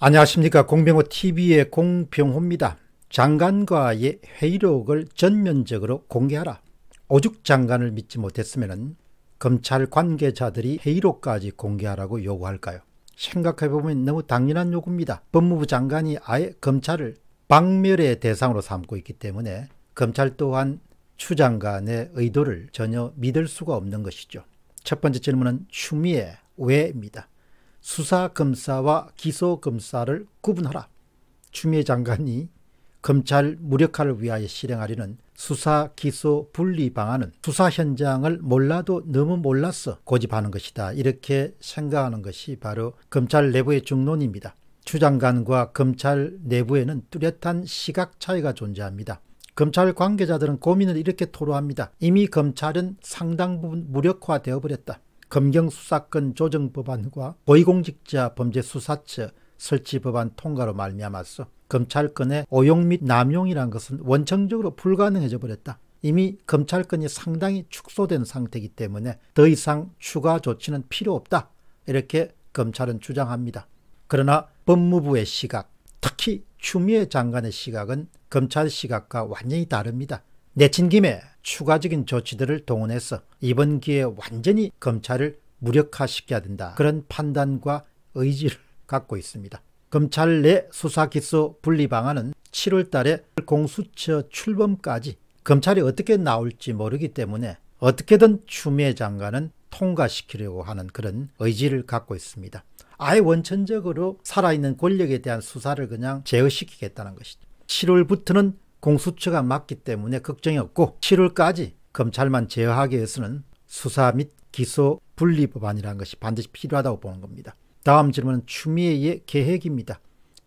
안녕하십니까 공병호TV의 공병호입니다. 장관과의 회의록을 전면적으로 공개하라. 오죽 장관을 믿지 못했으면 검찰 관계자들이 회의록까지 공개하라고 요구할까요? 생각해보면 너무 당연한 요구입니다. 법무부 장관이 아예 검찰을 박멸의 대상으로 삼고 있기 때문에 검찰 또한 추 장관의 의도를 전혀 믿을 수가 없는 것이죠. 첫 번째 질문은 추미애 왜입니다. 수사검사와 기소검사를 구분하라. 추미애 장관이 검찰 무력화를 위하여 실행하려는 수사 기소 분리 방안은 수사 현장을 몰라도 너무 몰랐어 고집하는 것이다. 이렇게 생각하는 것이 바로 검찰 내부의 중론입니다. 추 장관과 검찰 내부에는 뚜렷한 시각 차이가 존재합니다. 검찰 관계자들은 고민을 이렇게 토로합니다. 이미 검찰은 상당 부분 무력화되어 버렸다. 검경수사권 조정법안과 고위공직자 범죄수사처 설치법안 통과로 말미암았서 검찰권의 오용 및 남용이란 것은 원천적으로 불가능해져 버렸다. 이미 검찰권이 상당히 축소된 상태이기 때문에 더 이상 추가 조치는 필요 없다. 이렇게 검찰은 주장합니다. 그러나 법무부의 시각, 특히 추미애 장관의 시각은 검찰 시각과 완전히 다릅니다. 내친 김에 추가적인 조치들을 동원해서 이번 기회에 완전히 검찰을 무력화시켜야 된다. 그런 판단과 의지를 갖고 있습니다. 검찰 내 수사기소 분리 방안은 7월 달에 공수처 출범까지 검찰이 어떻게 나올지 모르기 때문에 어떻게든 추미애 장관은 통과시키려고 하는 그런 의지를 갖고 있습니다. 아예 원천적으로 살아있는 권력에 대한 수사를 그냥 제어시키겠다는 것이죠. 7월부터는 공수처가 맞기 때문에 걱정이 없고 7월까지 검찰만 제어하기 위해서는 수사 및 기소 분리 법안이라는 것이 반드시 필요하다고 보는 겁니다. 다음 질문은 추미애의 계획입니다.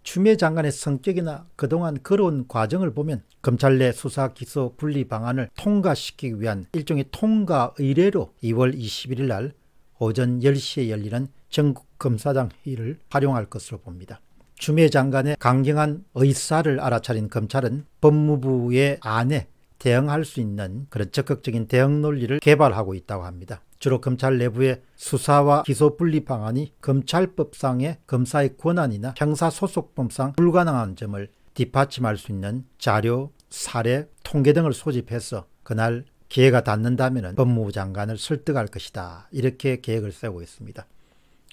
추미애 장관의 성격이나 그동안 걸어온 과정을 보면 검찰 내 수사 기소 분리 방안을 통과시키기 위한 일종의 통과 의례로 2월 21일 날 오전 10시에 열리는 전국 검사장 회의를 활용할 것으로 봅니다. 추미애 장관의 강경한 의사를 알아차린 검찰은 법무부의 안에 대응할 수 있는 그런 적극적인 대응 논리를 개발하고 있다고 합니다. 주로 검찰 내부의 수사와 기소 분리 방안이 검찰법상의 검사의 권한이나 형사소속법상 불가능한 점을 뒷받침할 수 있는 자료, 사례, 통계 등을 소집해서 그날 기회가 닿는다면 법무부 장관을 설득할 것이다. 이렇게 계획을 세우고 있습니다.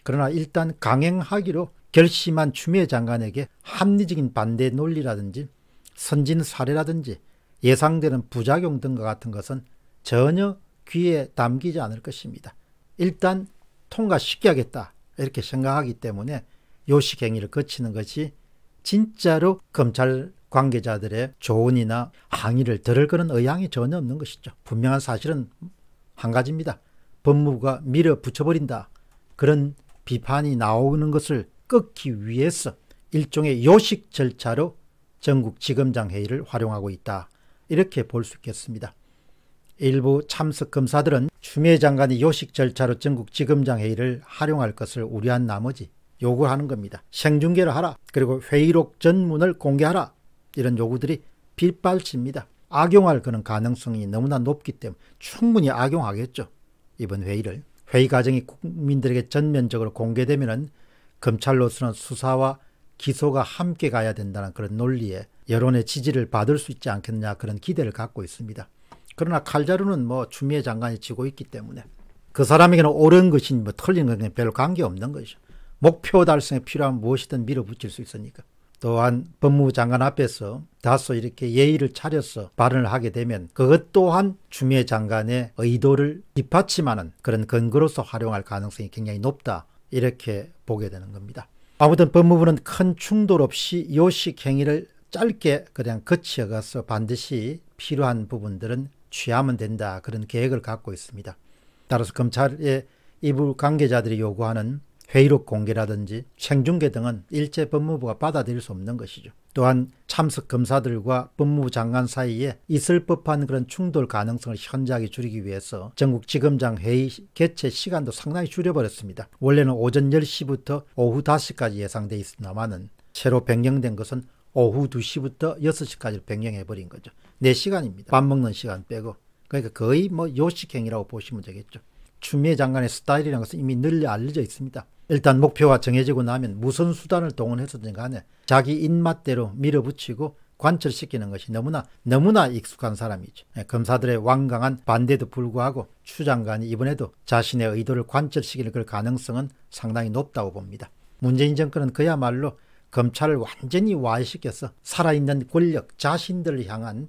그러나 일단 강행하기로 결심한 추미애 장관에게 합리적인 반대 논리라든지 선진 사례라든지 예상되는 부작용 등과 같은 것은 전혀 귀에 담기지 않을 것입니다. 일단 통과시켜야겠다 이렇게 생각하기 때문에 요식행위를 거치는 것이 진짜로 검찰 관계자들의 조언이나 항의를 들을 그런 의향이 전혀 없는 것이죠. 분명한 사실은 한 가지입니다. 법무부가 밀어붙여버린다. 그런 비판이 나오는 것을 꺾기 위해서 일종의 요식 절차로 전국 지검장 회의를 활용하고 있다. 이렇게 볼 수 있겠습니다. 일부 참석 검사들은 추미애 장관이 요식 절차로 전국 지검장 회의를 활용할 것을 우려한 나머지 요구하는 겁니다. 생중계를 하라. 그리고 회의록 전문을 공개하라. 이런 요구들이 빗발칩니다. 악용할 그런 가능성이 너무나 높기 때문에 충분히 악용하겠죠. 이번 회의를. 회의 과정이 국민들에게 전면적으로 공개되면 검찰로서는 수사와 기소가 함께 가야 된다는 그런 논리에 여론의 지지를 받을 수 있지 않겠느냐 그런 기대를 갖고 있습니다. 그러나 칼자루는 뭐 추미애 장관이 지고 있기 때문에 그 사람에게는 옳은 것인지 뭐 틀린 것인지 별 관계없는 것이죠. 목표 달성에 필요한 무엇이든 밀어붙일 수 있으니까. 또한 법무부 장관 앞에서 다소 이렇게 예의를 차려서 발언을 하게 되면 그것 또한 추미애 장관의 의도를 뒷받침하는 그런 근거로서 활용할 가능성이 굉장히 높다. 이렇게 보게 되는 겁니다. 아무튼 법무부는 큰 충돌 없이 요식 행위를 짧게 그냥 거치가서 반드시 필요한 부분들은 취하면 된다 그런 계획을 갖고 있습니다. 따라서 검찰의 이부 관계자들이 요구하는 회의록 공개라든지 생중계 등은 일제 법무부가 받아들일 수 없는 것이죠. 또한 참석 검사들과 법무부 장관 사이에 있을 법한 그런 충돌 가능성을 현저하게 줄이기 위해서 전국 지검장 회의 개최 시간도 상당히 줄여버렸습니다. 원래는 오전 10시부터 오후 5시까지 예상돼 있었나마는 새로 변경된 것은 오후 2시부터 6시까지 변경해버린 거죠. 4시간입니다. 밥 먹는 시간 빼고. 그러니까 거의 뭐 요식행이라고 보시면 되겠죠. 추미애 장관의 스타일이라는 것은 이미 널리 알려져 있습니다. 일단 목표가 정해지고 나면 무슨 수단을 동원해서든 간에 자기 입맛대로 밀어붙이고 관철시키는 것이 너무나 너무나 익숙한 사람이죠. 예, 검사들의 완강한 반대도 불구하고 추 장관이 이번에도 자신의 의도를 관철시키는 그 가능성은 상당히 높다고 봅니다. 문재인 정권은 그야말로 검찰을 완전히 와해시켜서 살아있는 권력 자신들을 향한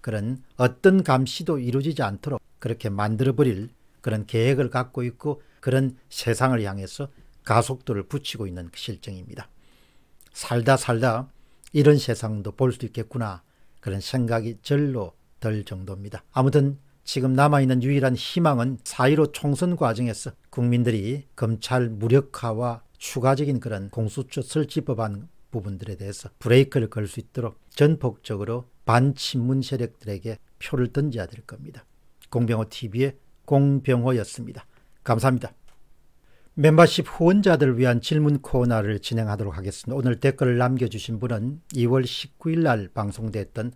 그런 어떤 감시도 이루어지지 않도록 그렇게 만들어버릴 그런 계획을 갖고 있고 그런 세상을 향해서 가속도를 붙이고 있는 그 실정입니다. 살다 살다 이런 세상도 볼 수 있겠구나 그런 생각이 절로 들 정도입니다. 아무튼 지금 남아있는 유일한 희망은 4.15 총선 과정에서 국민들이 검찰 무력화와 추가적인 그런 공수처 설치법안 부분들에 대해서 브레이크를 걸 수 있도록 전폭적으로 반친문 세력들에게 표를 던져야 될 겁니다. 공병호 TV의 공병호였습니다. 감사합니다. 멤버십 후원자들 위한 질문 코너를 진행하도록 하겠습니다. 오늘 댓글을 남겨주신 분은 2월 19일 날 방송됐던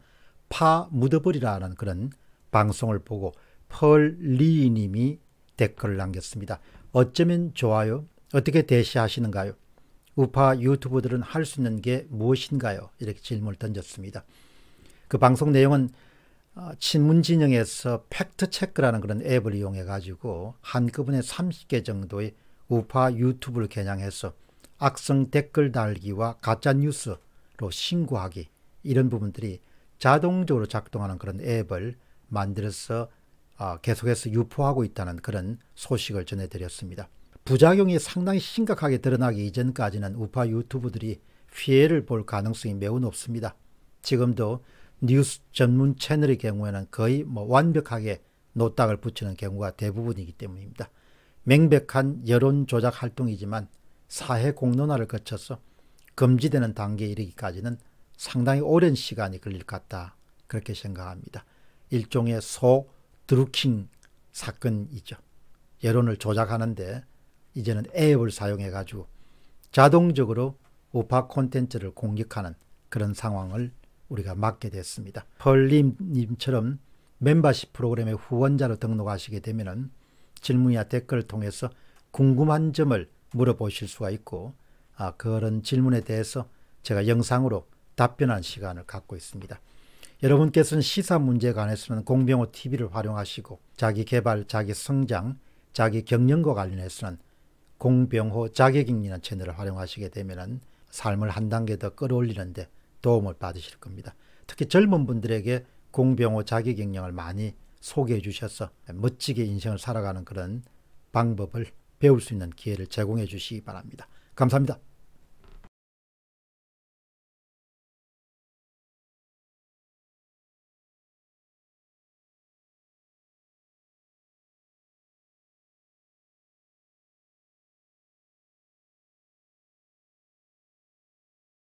파 묻어버리라는 그런 방송을 보고 펄리 님이 댓글을 남겼습니다. 어쩌면 좋아요? 어떻게 대시하시는가요? 우파 유튜버들은 할 수 있는 게 무엇인가요? 이렇게 질문을 던졌습니다. 그 방송 내용은 어, 친문 진영에서 팩트 체크라는 그런 앱을 이용해 가지고 한꺼번에 30개 정도의 우파 유튜브를 겨냥해서 악성 댓글 달기와 가짜 뉴스로 신고하기 이런 부분들이 자동적으로 작동하는 그런 앱을 만들어서 어, 계속해서 유포하고 있다는 그런 소식을 전해드렸습니다. 부작용이 상당히 심각하게 드러나기 이전까지는 우파 유튜브들이 피해를 볼 가능성이 매우 높습니다. 지금도 뉴스 전문 채널의 경우에는 거의 뭐 완벽하게 노딱을 붙이는 경우가 대부분이기 때문입니다. 명백한 여론 조작 활동이지만 사회 공론화를 거쳐서 금지되는 단계에 이르기까지는 상당히 오랜 시간이 걸릴 것 같다. 그렇게 생각합니다. 일종의 소 드루킹 사건이죠. 여론을 조작하는데 이제는 앱을 사용해 가지고 자동적으로 우파 콘텐츠를 공격하는 그런 상황을 우리가 맡게 됐습니다. 펄림님처럼 멤버십 프로그램의 후원자로 등록하시게 되면 질문이나 댓글을 통해서 궁금한 점을 물어보실 수가 있고 아, 그런 질문에 대해서 제가 영상으로 답변한 시간을 갖고 있습니다. 여러분께서는 시사 문제에 관해서는 공병호 TV를 활용하시고 자기 개발, 자기 성장, 자기 경영과 관련해서는 공병호 자격인이는 채널을 활용하시게 되면 삶을 한 단계 더 끌어올리는데 도움을 받으실 겁니다. 특히 젊은 분들에게 공병호 자기경영을 많이 소개해 주셔서 멋지게 인생을 살아가는 그런 방법을 배울 수 있는 기회를 제공해 주시기 바랍니다. 감사합니다.